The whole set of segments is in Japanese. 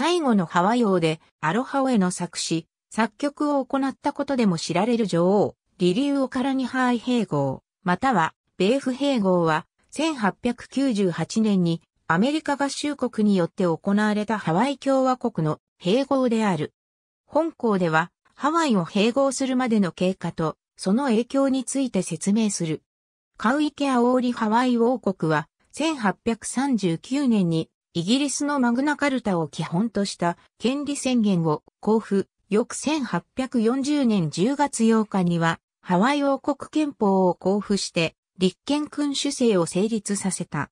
最後のハワイ王でアロハウェの作詞、作曲を行ったことでも知られる女王、リリュオカラニハイ併合、または米府併合は1898年にアメリカ合衆国によって行われたハワイ共和国の併合である。本校ではハワイを併合するまでの経過とその影響について説明する。カウイケアオーリハワイ王国は1839年にイギリスのマグナカルタを基本とした権利宣言を交付、翌1840年10月8日には、ハワイ王国憲法を交付して、立憲君主制を成立させた。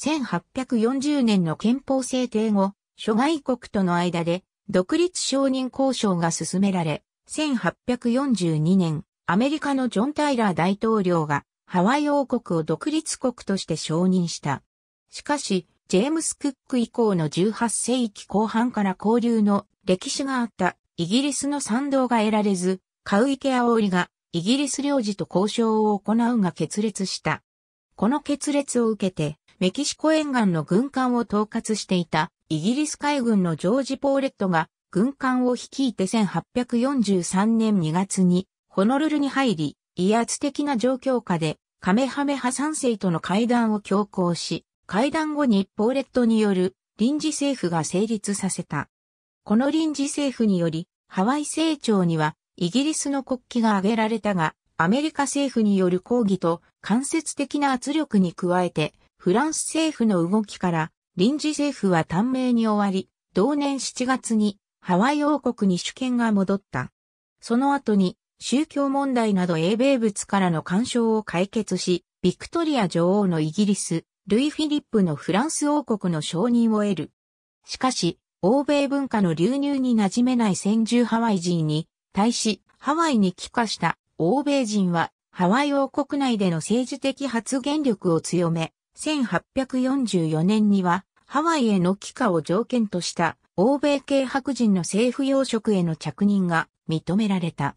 1840年の憲法制定後、諸外国との間で独立承認交渉が進められ、1842年、アメリカのジョン・タイラー大統領がハワイ王国を独立国として承認した。しかし、ジェームス・クック以降の18世紀後半から交流の歴史があったイギリスの賛同が得られず、カウイケアオリがイギリス領事と交渉を行うが決裂した。この決裂を受けて、メキシコ沿岸の軍艦を統括していたイギリス海軍のジョージ・ポーレットが軍艦を率いて1843年2月にホノルルに入り、威圧的な状況下でカメハメハ3世との会談を強行し、会談後にポーレットによる臨時政府が成立させた。この臨時政府により、ハワイ成長にはイギリスの国旗が挙げられたが、アメリカ政府による抗議と間接的な圧力に加えて、フランス政府の動きから臨時政府は短命に終わり、同年7月にハワイ王国に主権が戻った。その後に宗教問題など英米物からの干渉を解決し、ビクトリア女王のイギリス、ルイ・フィリップのフランス王国の承認を得る。しかし、欧米文化の流入に馴染めない先住ハワイ人に、対し、ハワイに帰化した欧米人は、ハワイ王国内での政治的発言力を強め、1844年には、ハワイへの帰化を条件とした、欧米系白人の政府要職への着任が認められた。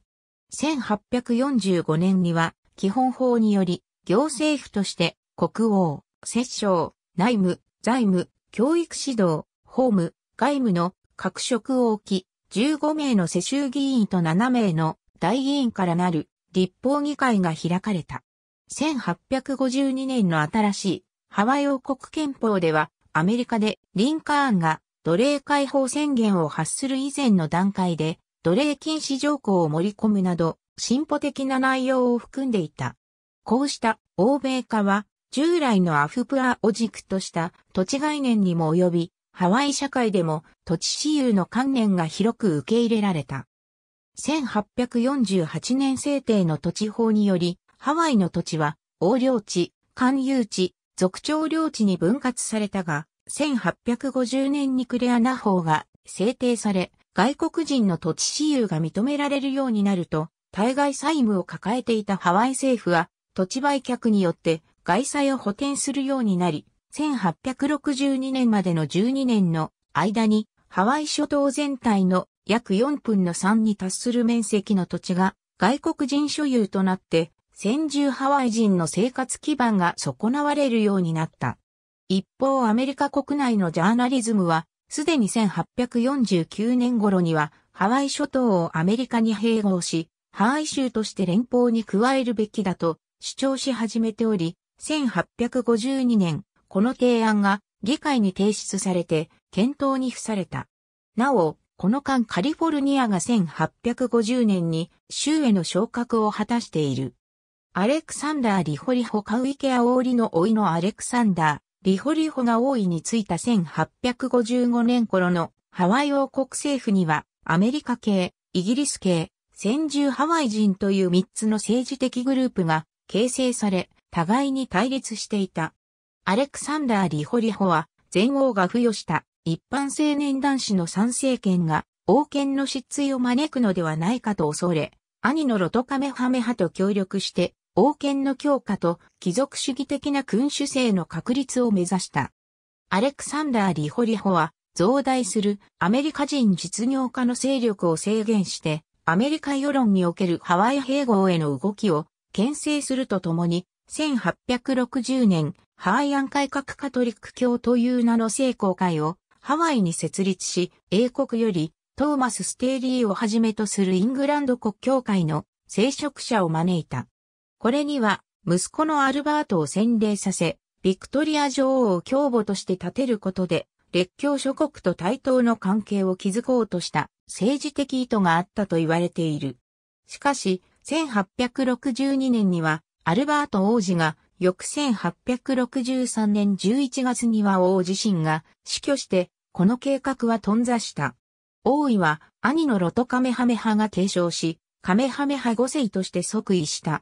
1845年には、基本法により、行政府として、国王、摂政、内務、財務、教育指導、法務、外務の各職を置き、15名の世襲議員と7名の大議員からなる立法議会が開かれた。1852年の新しいハワイ王国憲法ではアメリカでリンカーンが奴隷解放宣言を発する以前の段階で奴隷禁止条項を盛り込むなど進歩的な内容を含んでいた。こうした欧米化は従来のアフプアを軸とした土地概念にも及び、ハワイ社会でも土地私有の観念が広く受け入れられた。1848年制定の土地法により、ハワイの土地は、横領地、官有地、族長領地に分割されたが、1850年にクレアナ法が制定され、外国人の土地私有が認められるようになると、対外債務を抱えていたハワイ政府は、土地売却によって外債を補填するようになり、1862年までの12年の間にハワイ諸島全体の約4分の3に達する面積の土地が外国人所有となって先住ハワイ人の生活基盤が損なわれるようになった。一方アメリカ国内のジャーナリズムはすでに1849年頃にはハワイ諸島をアメリカに併合し、ハワイ州として連邦に加えるべきだと主張し始めており、1852年、この提案が議会に提出されて検討に付された。なお、この間カリフォルニアが1850年に州への昇格を果たしている。アレクサンダー・リホリホ・カウイケア・オーリの老いのアレクサンダー・リホリホが王位についた1855年頃のハワイ王国政府にはアメリカ系、イギリス系、先住ハワイ人という3つの政治的グループが形成され、互いに対立していた。アレクサンダー・リホリホは、前王が付与した一般青年男子の参政権が、王権の失墜を招くのではないかと恐れ、兄のロトカメハメハと協力して、王権の強化と貴族主義的な君主制の確立を目指した。アレクサンダー・リホリホは、増大するアメリカ人実業家の勢力を制限して、アメリカ世論におけるハワイ併合への動きを牽制するとともに、1860年、ハワイアン改革カトリック教という名の聖公会をハワイに設立し、英国よりトーマス・ステーリーをはじめとするイングランド国教会の聖職者を招いた。これには、息子のアルバートを洗礼させ、ビクトリア女王を教母として立てることで、列強諸国と対等の関係を築こうとした政治的意図があったと言われている。しかし、1862年にはアルバート王子が翌1863年11月には王自身が死去して、この計画は頓挫した。王位は兄のロトカメハメハが継承し、カメハメハ5世として即位した。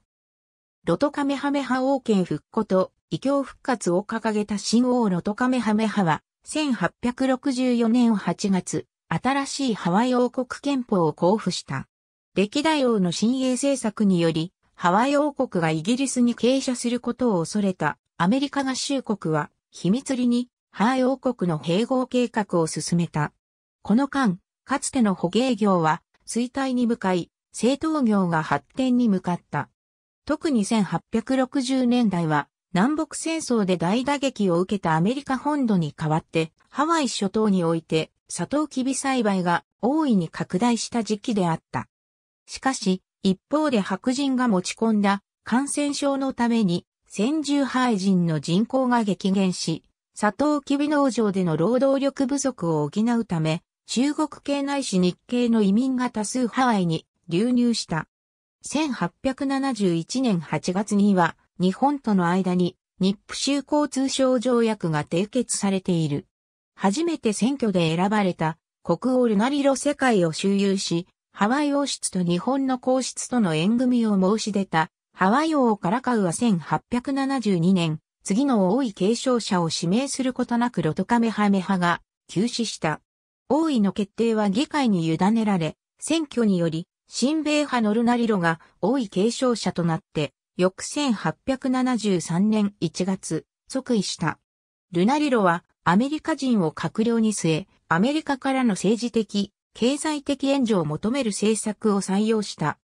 ロトカメハメハ王権復古と異教復活を掲げた新王ロトカメハメハは、1864年8月、新しいハワイ王国憲法を交付した。歴代王の新鋭政策により、ハワイ王国がイギリスに傾斜することを恐れたアメリカ合衆国は秘密裏にハワイ王国の併合計画を進めた。この間、かつての捕鯨業は衰退に向かい、製陶業が発展に向かった。特に1860年代は南北戦争で大打撃を受けたアメリカ本土に代わってハワイ諸島においてサトウキビ栽培が大いに拡大した時期であった。しかし、一方で白人が持ち込んだ感染症のために先住廃人の人口が激減し、サトウキビ農場での労働力不足を補うため、中国系ないし日系の移民が多数ハワイに流入した。1871年8月には日本との間に日プ州交通省条約が締結されている。初めて選挙で選ばれた国王ルナリロ世界を周遊し、ハワイ王室と日本の皇室との縁組を申し出た、ハワイ王からカウは1872年、次の王位継承者を指名することなくロトカメハメ派が休止した。王位の決定は議会に委ねられ、選挙により、新米派ノルナリロが王位継承者となって、翌1873年1月、即位した。ルナリロはアメリカ人を閣僚に据え、アメリカからの政治的、経済的援助を求める政策を採用した。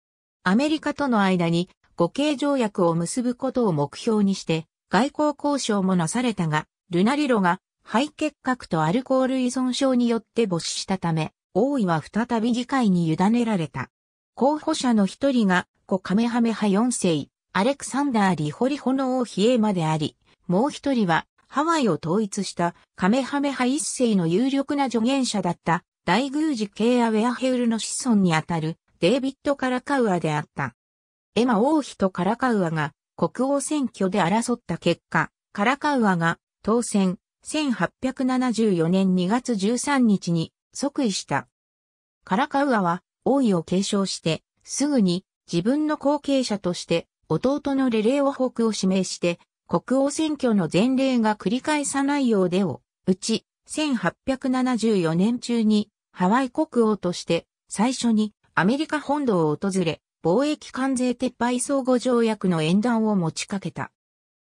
アメリカとの間に互恵条約を結ぶことを目標にして外交交渉もなされたが、ルナリロが肺結核とアルコール依存症によって没したため、王位は再び議会に委ねられた。候補者の一人が、コカメハメハ四世、アレクサンダー・リホリホの王妃エマであり、もう一人は、ハワイを統一したカメハメハ一世の有力な助言者だった大宮寺ケアウェアヘウルの子孫にあたるデイビッド・カラカウアであった。エマ王妃とカラカウアが国王選挙で争った結果、カラカウアが当選1874年2月13日に即位した。カラカウアは王位を継承してすぐに自分の後継者として弟のレレーオホクを指名して国王選挙の前例が繰り返さないようでをうち、1874年中にハワイ国王として最初にアメリカ本土を訪れ、貿易関税撤廃相互条約の演談を持ちかけた。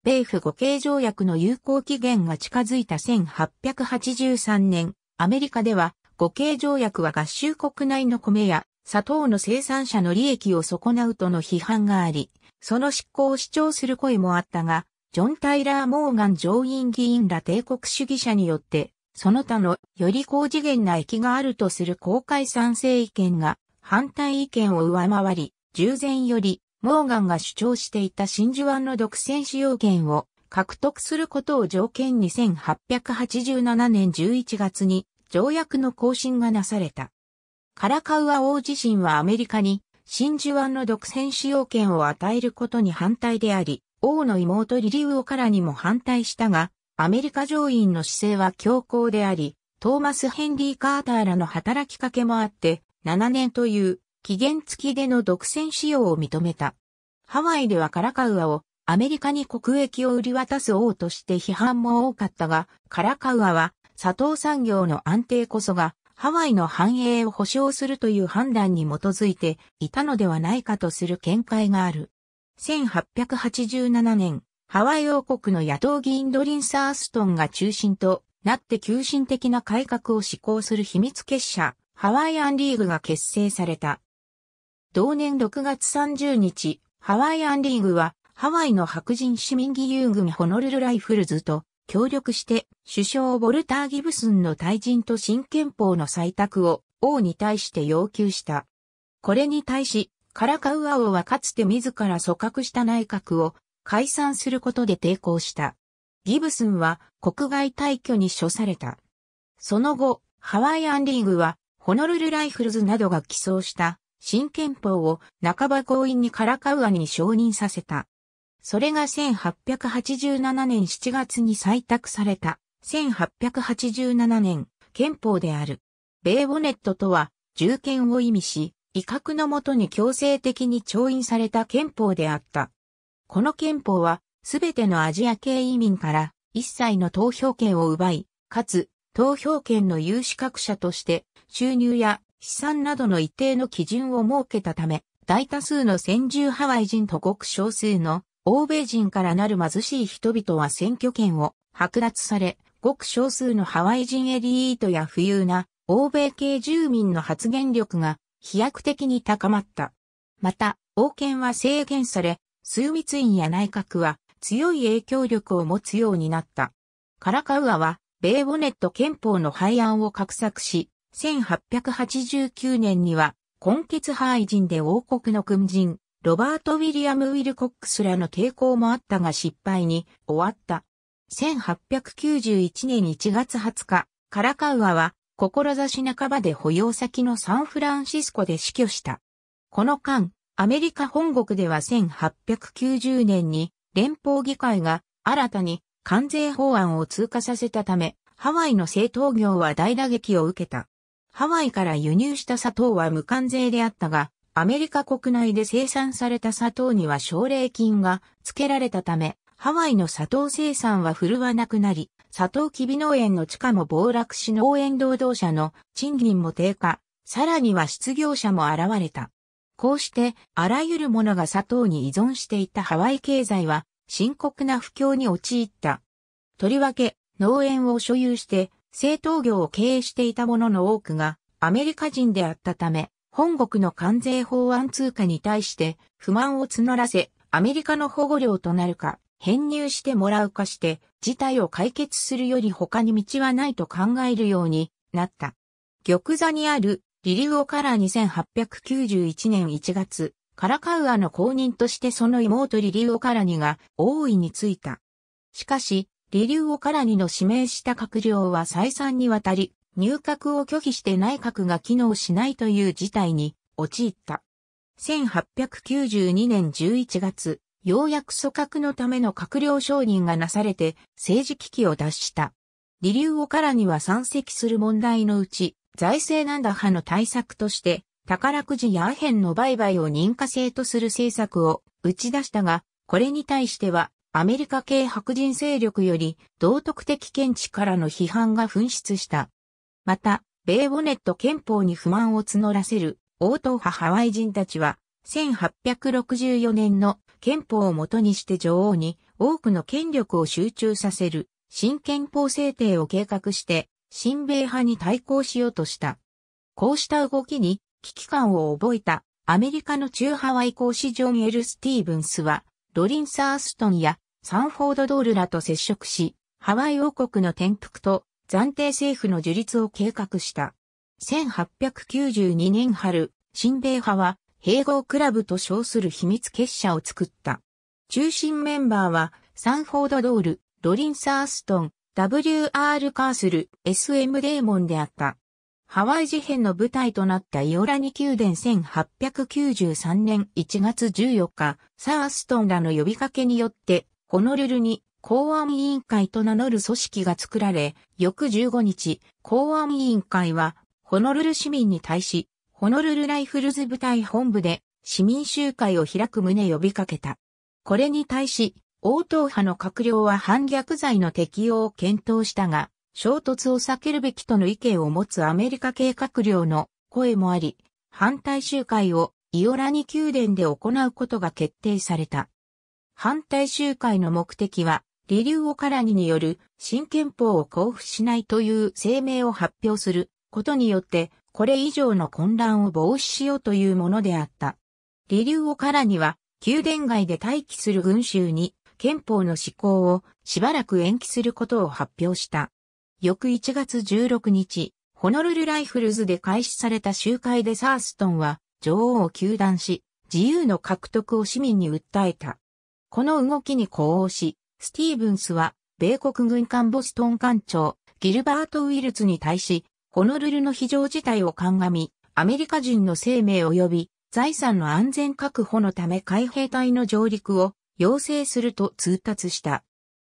米府互恵条約の有効期限が近づいた1883年、アメリカでは互恵条約は合衆国内の米や砂糖の生産者の利益を損なうとの批判があり、その執行を主張する声もあったが、ジョン・タイラー・モーガン上院議員ら帝国主義者によってその他のより高次元な駅があるとする公開賛成意見が反対意見を上回り、従前よりモーガンが主張していた真珠湾の独占使用権を獲得することを条件に1887年11月に条約の更新がなされた。カラカウア王自身はアメリカに真珠湾の独占使用権を与えることに反対であり、王の妹リリウオからにも反対したが、アメリカ上院の姿勢は強硬であり、トーマス・ヘンリー・カーターらの働きかけもあって、7年という期限付きでの独占使用を認めた。ハワイではカラカウアをアメリカに国益を売り渡す王として批判も多かったが、カラカウアは砂糖産業の安定こそがハワイの繁栄を保障するという判断に基づいていたのではないかとする見解がある。1887年、ハワイ王国の野党議員ドリン・サーストンが中心となって急進的な改革を施行する秘密結社、ハワイアンリーグが結成された。同年6月30日、ハワイアンリーグは、ハワイの白人市民義勇軍ホノルルライフルズと協力して、首相ボルター・ギブスンの退陣と新憲法の採択を王に対して要求した。これに対し、カラカウア王はかつて自ら組閣した内閣を解散することで抵抗した。ギブスンは国外退去に処された。その後、ハワイアンリーグは、ホノルルライフルズなどが寄贈した新憲法を半ば強引にカラカウアに承認させた。それが1887年7月に採択された1887年憲法である。ベイボネットとは重権を意味し、威嚇のもとに強制的に調印された憲法であった。この憲法は、すべてのアジア系移民から一切の投票権を奪い、かつ、投票権の有資格者として、収入や資産などの一定の基準を設けたため、大多数の先住ハワイ人とごく少数の欧米人からなる貧しい人々は選挙権を剥奪され、ごく少数のハワイ人エリートや富裕な欧米系住民の発言力が飛躍的に高まった。また、王権は制限され、枢密院や内閣は強い影響力を持つようになった。カラカウアは、米ボネット憲法の廃案を画策し、1889年には、根血廃人で王国の軍人、ロバート・ウィリアム・ウィルコックスらの抵抗もあったが失敗に終わった。1891年1月20日、カラカウアは、志半ばで保養先のサンフランシスコで死去した。この間、アメリカ本国では1890年に連邦議会が新たに関税法案を通過させたため、ハワイの製糖業は大打撃を受けた。ハワイから輸入した砂糖は無関税であったが、アメリカ国内で生産された砂糖には奨励金が付けられたため、ハワイの砂糖生産は振るわなくなり、砂糖きび農園の地価も暴落し農園労働者の賃金も低下、さらには失業者も現れた。こうして、あらゆるものが砂糖に依存していたハワイ経済は、深刻な不況に陥った。とりわけ、農園を所有して、製糖業を経営していた者の多くが、アメリカ人であったため、本国の関税法案通貨に対して不満を募らせ、アメリカの保護料となるか、編入してもらうかして、事態を解決するより他に道はないと考えるようになった。玉座にあるリリウオラら2891年1月、カラカウアの公認としてその妹リリウオカラにが王位についた。しかし、リリウオカラにの指名した閣僚は再三にわたり、入閣を拒否して内閣が機能しないという事態に陥った。1892年11月、ようやく組閣のための閣僚承認がなされて政治危機を脱した。リリウオカラニは山積する問題のうち、財政難打派の対策として、宝くじやアヘンの売買を認可制とする政策を打ち出したが、これに対しては、アメリカ系白人勢力より道徳的見地からの批判が噴出した。また、米ボネット憲法に不満を募らせる王党派ハワイ人たちは、1864年の憲法をもとにして女王に多くの権力を集中させる新憲法制定を計画して親米派に対抗しようとした。こうした動きに危機感を覚えたアメリカの中派外交士ジョン・エル・スティーブンスは、ロリン・サーストンやサンフォード・ドールらと接触し、ハワイ王国の転覆と暫定政府の樹立を計画した。1892年春、新米派は併合クラブと称する秘密結社を作った。中心メンバーはサンフォード・ドール、ロリン・サーストン、W.R. カースル、S.M. デーモンであった。ハワイ事変の舞台となったイオラニ宮殿1893年1月14日、サーストンらの呼びかけによって、ホノルルに公安委員会と名乗る組織が作られ、翌15日、公安委員会は、ホノルル市民に対し、ホノルルライフルズ部隊本部で市民集会を開く旨呼びかけた。これに対し、応答派の閣僚は反逆罪の適用を検討したが、衝突を避けるべきとの意見を持つアメリカ系閣僚の声もあり、反対集会をイオラニ宮殿で行うことが決定された。反対集会の目的は、リリュウオカラニによる新憲法を交付しないという声明を発表することによって、これ以上の混乱を防止しようというものであった。リリュウオカラニは、宮殿外で待機する群衆に憲法の施行をしばらく延期することを発表した。翌1月16日、ホノルルライフルズで開始された集会でサーストンは女王を求断し、自由の獲得を市民に訴えた。この動きに呼応し、スティーブンスは、米国軍艦ボストン艦長、ギルバート・ウィルツに対し、ホノルルの非常事態を鑑み、アメリカ人の生命及び財産の安全確保のため海兵隊の上陸を要請すると通達した。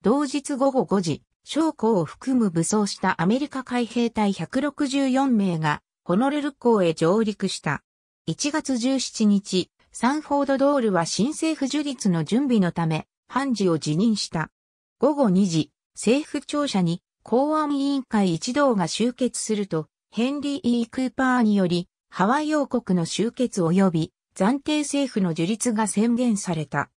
同日午後5時、将校を含む武装したアメリカ海兵隊164名が、ホノルル港へ上陸した。1月17日、サンフォード・ドールは新政府樹立の準備のため、判事を辞任した。午後2時、政府庁舎に公安委員会一同が集結すると、ヘンリー・イー・クーパーにより、ハワイ王国の集結及び暫定政府の樹立が宣言された。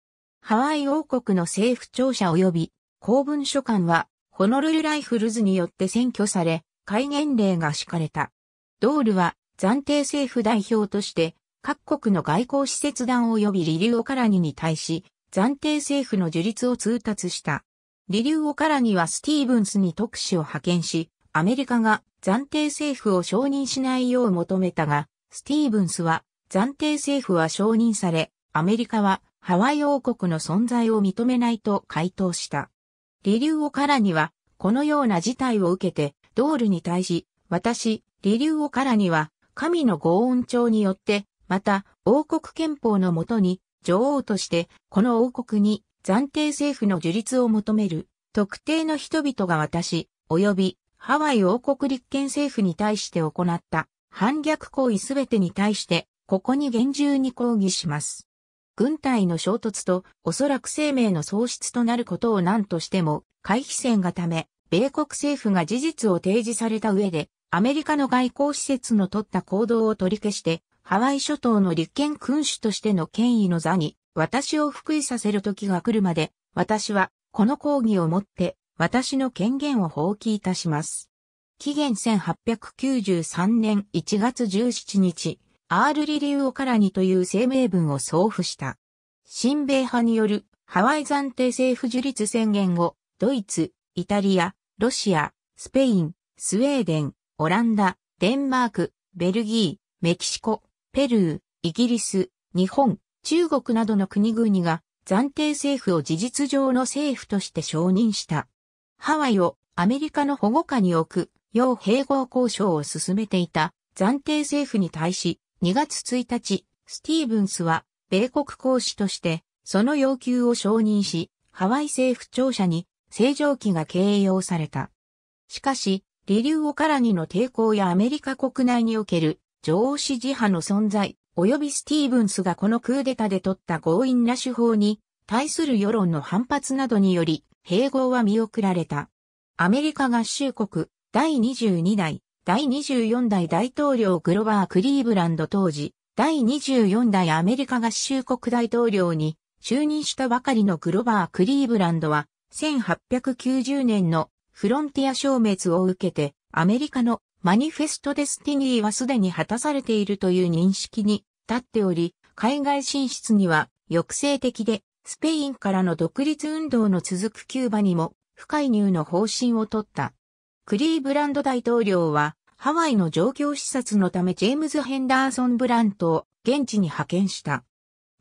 ハワイ王国の政府庁舎及び公文書館はホノルルライフルズによって占拠され、戒厳令が敷かれた。ドールは暫定政府代表として各国の外交使節団及びリリューオカラニに対し暫定政府の樹立を通達した。リリューオカラニはスティーブンスに特使を派遣し、アメリカが暫定政府を承認しないよう求めたが、スティーブンスは暫定政府は承認され、アメリカはハワイ王国の存在を認めないと回答した。リリュウオカラには、このような事態を受けて、ドールに対し、私、リリュウオカラには、神のご恩帳によって、また、王国憲法のもとに、女王として、この王国に、暫定政府の樹立を求める、特定の人々が私、及び、ハワイ王国立憲政府に対して行った、反逆行為すべてに対して、ここに厳重に抗議します。軍隊の衝突とおそらく生命の喪失となることを何としても回避戦がため、米国政府が事実を提示された上で、アメリカの外交施設の取った行動を取り消して、ハワイ諸島の立憲君主としての権威の座に、私を復位させる時が来るまで、私は、この抗議をもって、私の権限を放棄いたします。期限1893年1月17日、アールリリウオカラニという声明文を送付した。親米派によるハワイ暫定政府樹立宣言後、ドイツ、イタリア、ロシア、スペイン、スウェーデン、オランダ、デンマーク、ベルギー、メキシコ、ペルー、イギリス、日本、中国などの国々が暫定政府を事実上の政府として承認した。ハワイをアメリカの保護下に置く、要併合交渉を進めていた暫定政府に対し、2月1日、スティーブンスは、米国公使として、その要求を承認し、ハワイ政府庁舎に、正常期が掲揚された。しかし、リリュウオカラギの抵抗やアメリカ国内における、女王支持派の存在、及びスティーブンスがこのクーデタで取った強引な手法に、対する世論の反発などにより、併合は見送られた。アメリカ合衆国第22代第24代大統領グロバー・クリーブランド当時、第24代アメリカ合衆国大統領に就任したばかりのグロバー・クリーブランドは、1890年のフロンティア消滅を受けて、アメリカのマニフェスト・デスティニーはすでに果たされているという認識に立っており、海外進出には抑制的で、スペインからの独立運動の続くキューバにも、不介入の方針を取った。クリーブランド大統領は、ハワイの状況視察のためジェームズ・ヘンダーソン・ブラントを現地に派遣した。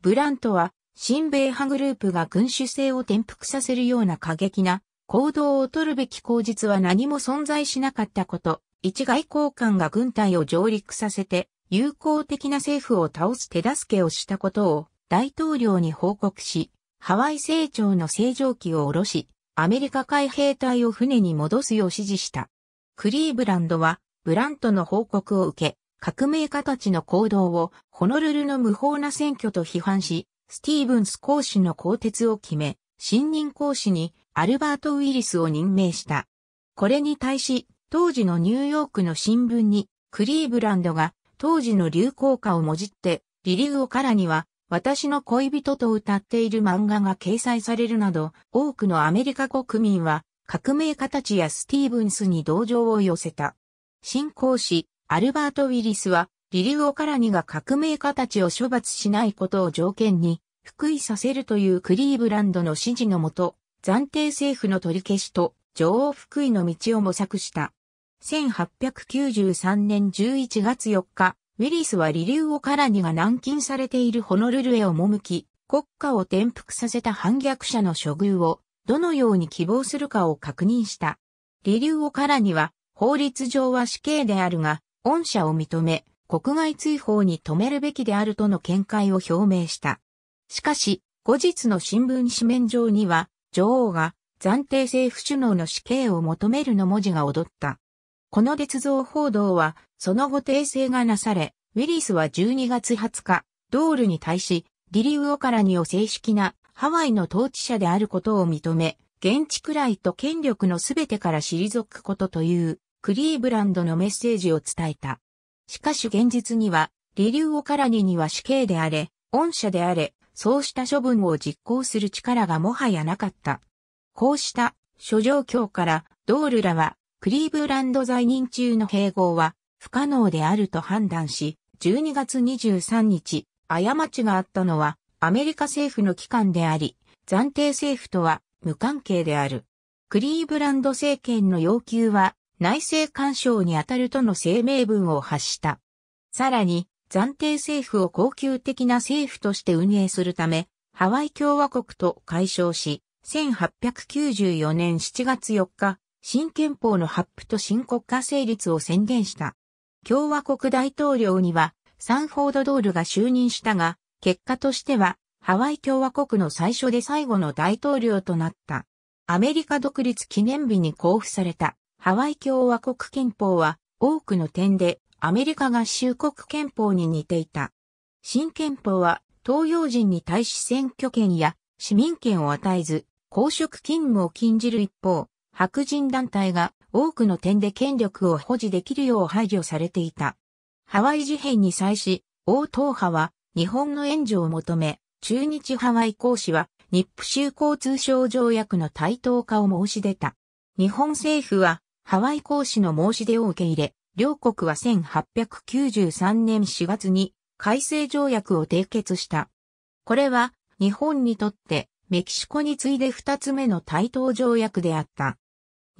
ブラントは、新米派グループが君主制を転覆させるような過激な行動を取るべき口実は何も存在しなかったこと、一外交官が軍隊を上陸させて友好的な政府を倒す手助けをしたことを大統領に報告し、ハワイ成長の正常期を下ろし、アメリカ海兵隊を船に戻すよう指示した。クリーブランドは、ブラントの報告を受け、革命家たちの行動をホノルルの無法な選挙と批判し、スティーブンス公使の更迭を決め、新任公使にアルバート・ウィリスを任命した。これに対し、当時のニューヨークの新聞に、クリーブランドが当時の流行歌をもじって、リリウオからには私の恋人と歌っている漫画が掲載されるなど、多くのアメリカ国民は革命家たちやスティーブンスに同情を寄せた。信仰師、アルバート・ウィリスは、リリオカラニが革命家たちを処罰しないことを条件に、福井させるというクリーブランドの指示のもと、暫定政府の取り消しと女王福井の道を模索した。1893年11月4日、ウィリスはリリューオカラニが軟禁されているホノルルへ赴き、国家を転覆させた反逆者の処遇をどのように希望するかを確認した。リリューオカラニは法律上は死刑であるが、恩赦を認め、国外追放に止めるべきであるとの見解を表明した。しかし、後日の新聞紙面上には、女王が暫定政府首脳の死刑を求めるの文字が踊った。この捏像報道はその後訂正がなされ、ウィリスは12月20日、ドールに対し、ディリウオカラニを正式なハワイの統治者であることを認め、現地くらいと権力のすべてから退くことというクリーブランドのメッセージを伝えた。しかし現実には、リリュウオカラニには死刑であれ、恩赦であれ、そうした処分を実行する力がもはやなかった。こうした諸状況から、ドールらは、クリーブランド在任中の併合は、不可能であると判断し、12月23日、過ちがあったのはアメリカ政府の機関であり、暫定政府とは無関係である。クリーブランド政権の要求は内政干渉にあたるとの声明文を発した。さらに、暫定政府を恒久的な政府として運営するため、ハワイ共和国と解消し、1894年7月4日、新憲法の発布と新国家成立を宣言した。共和国大統領にはサンフォード・ドールが就任したが、結果としてはハワイ共和国の最初で最後の大統領となった。アメリカ独立記念日に交付されたハワイ共和国憲法は多くの点でアメリカ合衆国憲法に似ていた。新憲法は東洋人に対し選挙権や市民権を与えず、公職勤務を禁じる一方、白人団体が多くの点で権力を保持できるよう配慮されていた。ハワイ事変に際し、王党派は日本の援助を求め、中日ハワイ公使は日府州交通省条約の対等化を申し出た。日本政府はハワイ公使の申し出を受け入れ、両国は1893年4月に改正条約を締結した。これは日本にとってメキシコに次いで二つ目の対等条約であった。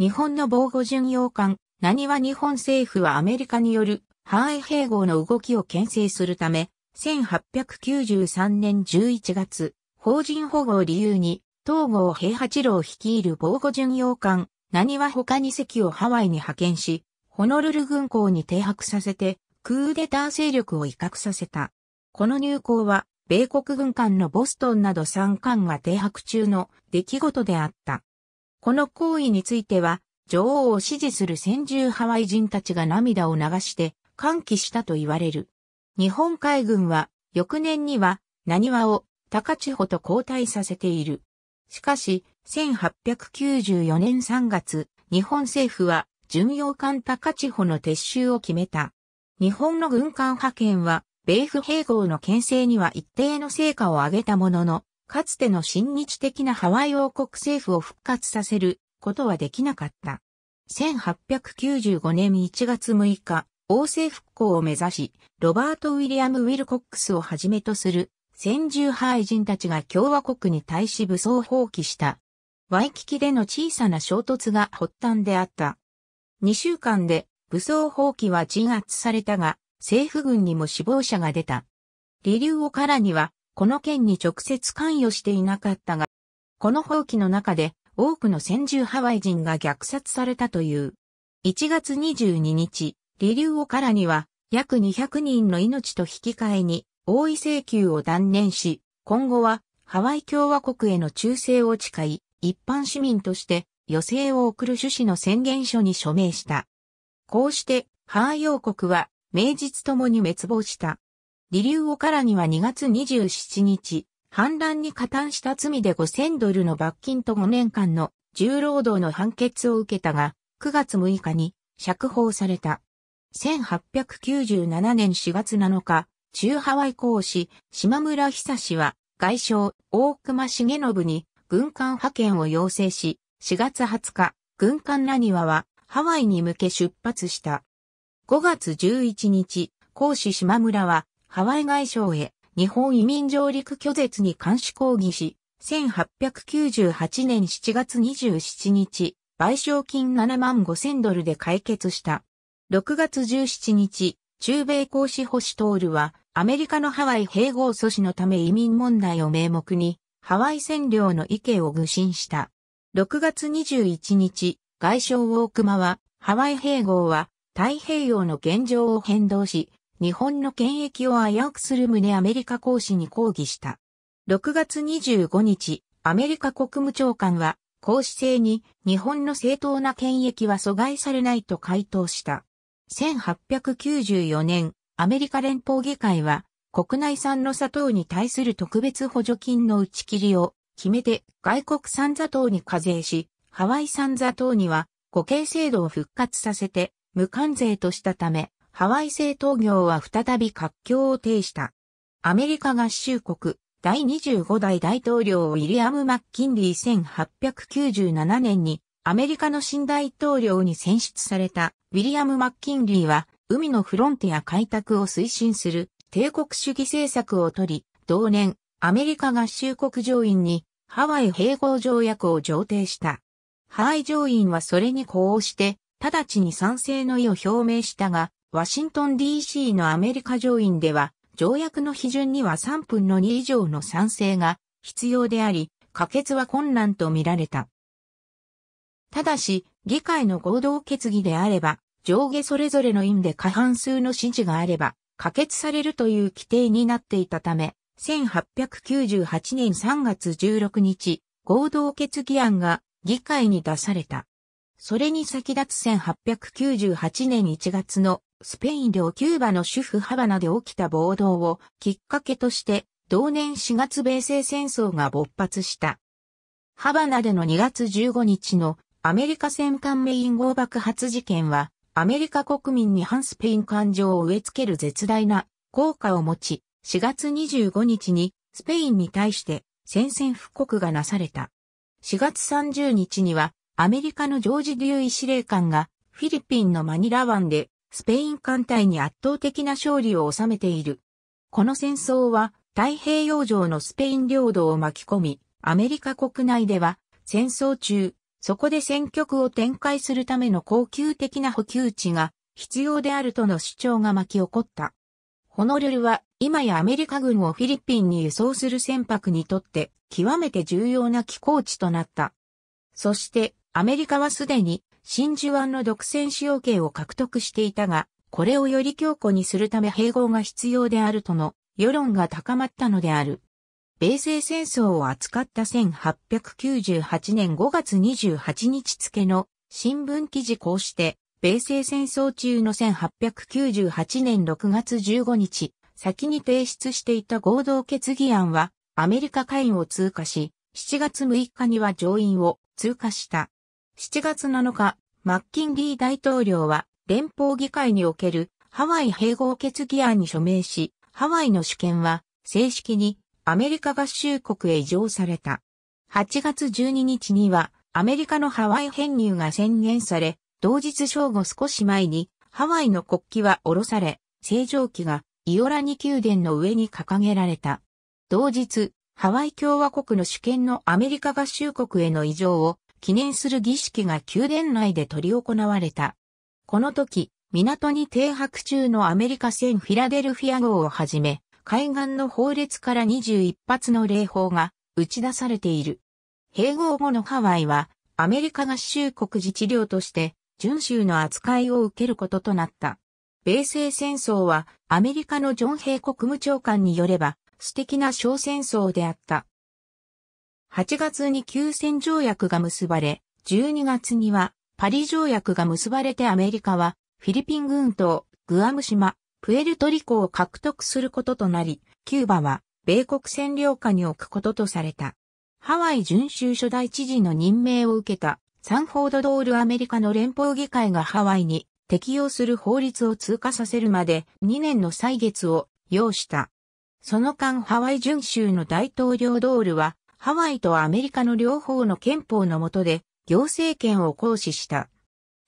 日本の防護巡洋艦、何は日本政府はアメリカによる範囲併合の動きを牽制するため、1893年11月、法人保護を理由に、東郷平八郎率いる防護巡洋艦、何は他に席をハワイに派遣し、ホノルル軍港に停泊させて、クーデター勢力を威嚇させた。この入港は、米国軍艦のボストンなど3艦が停泊中の出来事であった。この行為については、女王を支持する先住ハワイ人たちが涙を流して歓喜したと言われる。日本海軍は翌年には何和を高千穂と交代させている。しかし、1894年3月、日本政府は巡洋艦高千穂の撤収を決めた。日本の軍艦派遣は、米府併合の牽制には一定の成果を上げたものの、かつての親日的なハワイ王国政府を復活させることはできなかった。1895年1月6日、王政復興を目指し、ロバート・ウィリアム・ウィルコックスをはじめとする先住派偉人たちが共和国に対し武装放棄した。ワイキキでの小さな衝突が発端であった。2週間で武装放棄は鎮圧されたが、政府軍にも死亡者が出た。理由をからには、この件に直接関与していなかったが、この放棄の中で多くの先住ハワイ人が虐殺されたという。1月22日、リリュウオからには約200人の命と引き換えに大位請求を断念し、今後はハワイ共和国への忠誠を誓い、一般市民として余生を送る趣旨の宣言書に署名した。こうして、ハワイ王国は、名実ともに滅亡した。リリュウオカラには2月27日、反乱に加担した罪で5000ドルの罰金と5年間の重労働の判決を受けたが、9月6日に釈放された。1897年4月7日、中ハワイ公使、島村久氏は、外相、大隈重信に軍艦派遣を要請し、4月20日、軍艦ラニワはハワイに向け出発した。5月11日、公使島村はハワイ外相へ日本移民上陸拒絶に監視抗議し、1898年7月27日、賠償金7万5千ドルで解決した。6月17日、中米公使保守トールは、アメリカのハワイ併合阻止のため移民問題を名目に、ハワイ占領の意見を愚信した。6月21日、外相大熊は、ハワイ併合は、太平洋の現状を変動し、日本の権益を危うくする旨アメリカ行使に抗議した。6月25日、アメリカ国務長官は、行使制に日本の正当な権益は阻害されないと回答した。1894年、アメリカ連邦議会は、国内産の砂糖に対する特別補助金の打ち切りを決めて外国産砂糖に課税し、ハワイ産砂糖には固形制度を復活させて無関税としたため、ハワイ製陶業は再び活況を呈した。アメリカ合衆国第25代大統領ウィリアム・マッキンリー1897年にアメリカの新大統領に選出されたウィリアム・マッキンリーは海のフロンティア開拓を推進する帝国主義政策をとり、同年アメリカ合衆国上院にハワイ併合条約を上呈した。ハワイ上院はそれに呼応して直ちに賛成の意を表明したが、ワシントン DC のアメリカ上院では、条約の批准には3分の2以上の賛成が必要であり、可決は困難とみられた。ただし、議会の合同決議であれば、上下それぞれの院で過半数の支持があれば、可決されるという規定になっていたため、1898年3月16日、合同決議案が議会に出された。それに先立つ1898年1月のスペイン領キューバの主婦ハバナで起きた暴動をきっかけとして、同年4月米西戦争が勃発した。ハバナでの2月15日のアメリカ戦艦メイン号爆発事件は、アメリカ国民に反スペイン感情を植え付ける絶大な効果を持ち、4月25日にスペインに対して宣戦布告がなされた。4月30日にはアメリカのジョージ・デューイ司令官がフィリピンのマニラ湾でスペイン艦隊に圧倒的な勝利を収めている。この戦争は太平洋上のスペイン領土を巻き込み、アメリカ国内では戦争中、そこで戦局を展開するための恒久的な補給地が必要であるとの主張が巻き起こった。ホノルルは今やアメリカ軍をフィリピンに輸送する船舶にとって極めて重要な寄港地となった。そしてアメリカはすでに真珠湾の独占使用権を獲得していたが、これをより強固にするため併合が必要であるとの世論が高まったのである。米西戦争を扱った1898年5月28日付の新聞記事こうして、米西戦争中の1898年6月15日、先に提出していた合同決議案は、アメリカ下院を通過し、7月6日には上院を通過した。7月7日、マッキンリー大統領は連邦議会におけるハワイ併合決議案に署名し、ハワイの主権は正式にアメリカ合衆国へ移譲された。8月12日にはアメリカのハワイ編入が宣言され、同日正午少し前にハワイの国旗は下ろされ、正常旗がイオラニ宮殿の上に掲げられた。同日、ハワイ共和国の主権のアメリカ合衆国への移譲を記念する儀式が宮殿内で執り行われた。この時、港に停泊中のアメリカ船フィラデルフィア号をはじめ、海岸の法列から21発の礼砲が打ち出されている。併合後のハワイは、アメリカ合衆国自治領として、準州の扱いを受けることとなった。米西戦争はアメリカのジョン・ヘイ国務長官によれば素敵な小戦争であった。8月に休戦条約が結ばれ、12月にはパリ条約が結ばれてアメリカはフィリピン群島、グアム島、プエルトリコを獲得することとなり、キューバは米国占領下に置くこととされた。ハワイ準州初代知事の任命を受けたサンフォードドールアメリカの連邦議会がハワイに適用する法律を通過させるまで2年の歳月を要した。その間ハワイ準州の大統領ドールはハワイとアメリカの両方の憲法の下で行政権を行使した。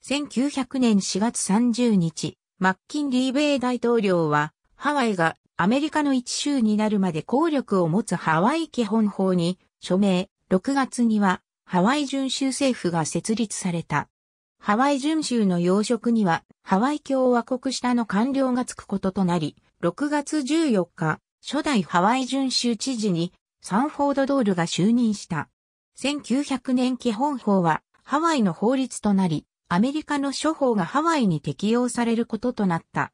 1900年4月30日、マッキンリー米大統領は、ハワイがアメリカの一州になるまで効力を持つハワイ基本法に署名、6月にはハワイ準州政府が設立された。ハワイ準州の要職にはハワイ共和国下の官僚がつくこととなり、6月14日、初代ハワイ準州知事にサンフォード・ドールが就任した。1900年基本法はハワイの法律となり、アメリカの諸法がハワイに適用されることとなった。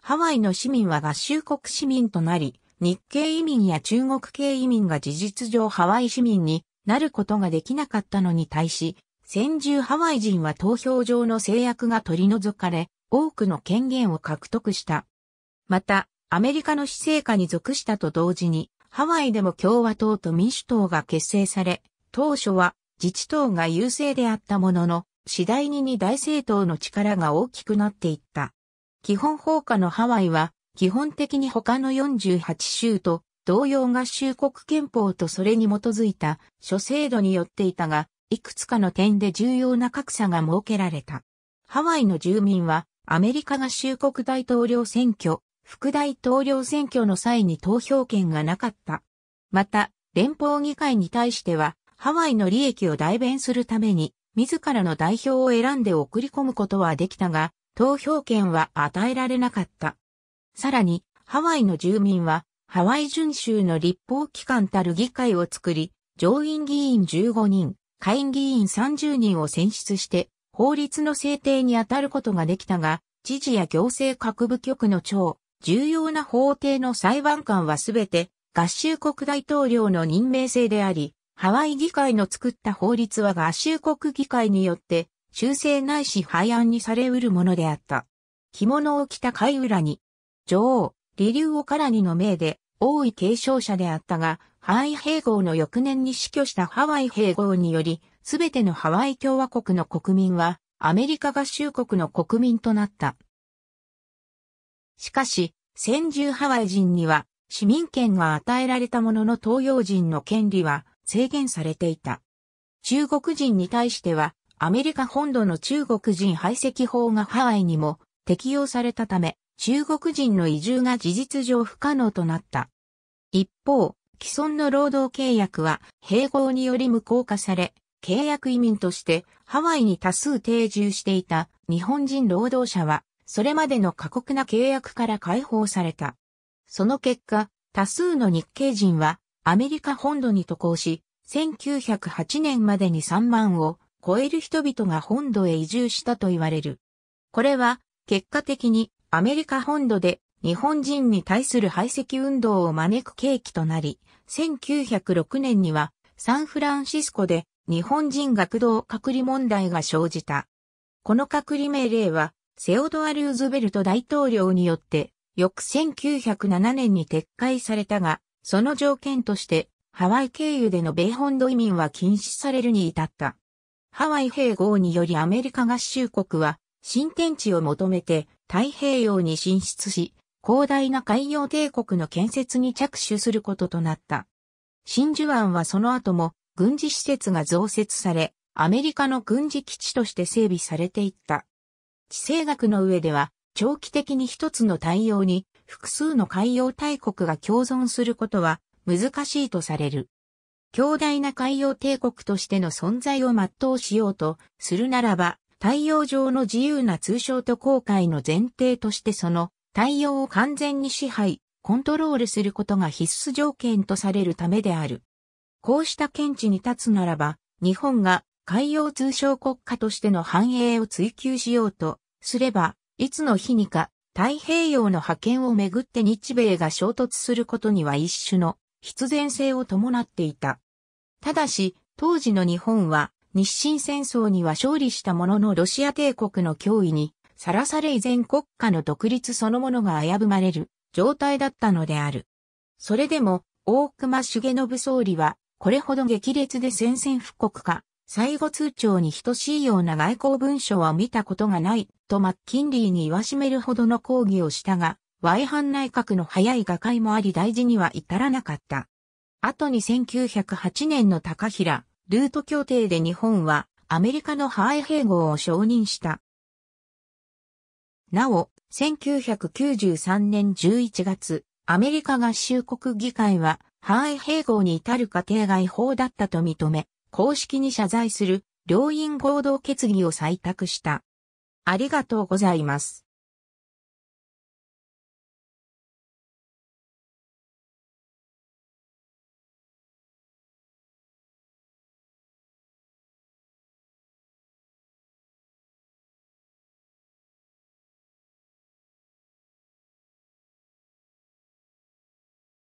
ハワイの市民は合衆国市民となり、日系移民や中国系移民が事実上ハワイ市民になることができなかったのに対し、先住ハワイ人は投票上の制約が取り除かれ、多くの権限を獲得した。また、アメリカの施政下に属したと同時に、ハワイでも共和党と民主党が結成され、当初は自治党が優勢であったものの、次第に二大政党の力が大きくなっていった。基本法下のハワイは、基本的に他の48州と同様合衆国憲法とそれに基づいた諸制度によっていたが、いくつかの点で重要な格差が設けられた。ハワイの住民はアメリカ合衆国大統領選挙副大統領選挙の際に投票権がなかった。また、連邦議会に対しては、ハワイの利益を代弁するために、自らの代表を選んで送り込むことはできたが、投票権は与えられなかった。さらに、ハワイの住民は、ハワイ巡州の立法機関たる議会を作り、上院議員15人、下院議員30人を選出して、法律の制定に当たることができたが、知事や行政各部局の長、重要な法廷の裁判官はすべて合衆国大統領の任命制であり、ハワイ議会の作った法律は合衆国議会によって修正ないし廃案にされうるものであった。着物を着た貝浦に、女王、リリュウオカラニの命で王位継承者であったが、ハワイ併合の翌年に死去したハワイ併合により、すべてのハワイ共和国の国民はアメリカ合衆国の国民となった。しかし、先住ハワイ人には市民権が与えられたものの東洋人の権利は制限されていた。中国人に対しては、アメリカ本土の中国人排斥法がハワイにも適用されたため、中国人の移住が事実上不可能となった。一方、既存の労働契約は併合により無効化され、契約移民としてハワイに多数定住していた日本人労働者はそれまでの過酷な契約から解放された。その結果、多数の日系人はアメリカ本土に渡航し、1908年までに3万を超える人々が本土へ移住したと言われる。これは結果的にアメリカ本土で日本人に対する排斥運動を招く契機となり、1906年にはサンフランシスコで日本人学童隔離問題が生じた。この隔離命令はセオドア・ルーズベルト大統領によって、翌1907年に撤回されたが、その条件として、ハワイ経由での米本土移民は禁止されるに至った。ハワイ併合によりアメリカ合衆国は、新天地を求めて太平洋に進出し、広大な海洋帝国の建設に着手することとなった。真珠湾はその後も軍事施設が増設され、アメリカの軍事基地として整備されていった。地政学の上では、長期的に一つの対応に複数の海洋大国が共存することは難しいとされる。強大な海洋帝国としての存在を全うしようとするならば、太陽上の自由な通商と航海の前提としてその対応を完全に支配、コントロールすることが必須条件とされるためである。こうした見地に立つならば、日本が海洋通商国家としての繁栄を追求しようとすれば、いつの日にか太平洋の覇権をめぐって日米が衝突することには一種の必然性を伴っていた。ただし、当時の日本は日清戦争には勝利したもののロシア帝国の脅威にさらされ以前国家の独立そのものが危ぶまれる状態だったのである。それでも大隈重信総理はこれほど激烈で宣戦布告か最後通帳に等しいような外交文書は見たことがない、とマッキンリーに言わしめるほどの抗議をしたが、Y ン内閣の早い瓦解もあり大事には至らなかった。後に1908年の高平、ルート協定で日本はアメリカのハーイ併合を承認した。なお、1993年11月、アメリカ合衆国議会は、ハーイ併合に至る過程外法だったと認め、公式に謝罪する両院合同決議を採択した。ありがとうございます。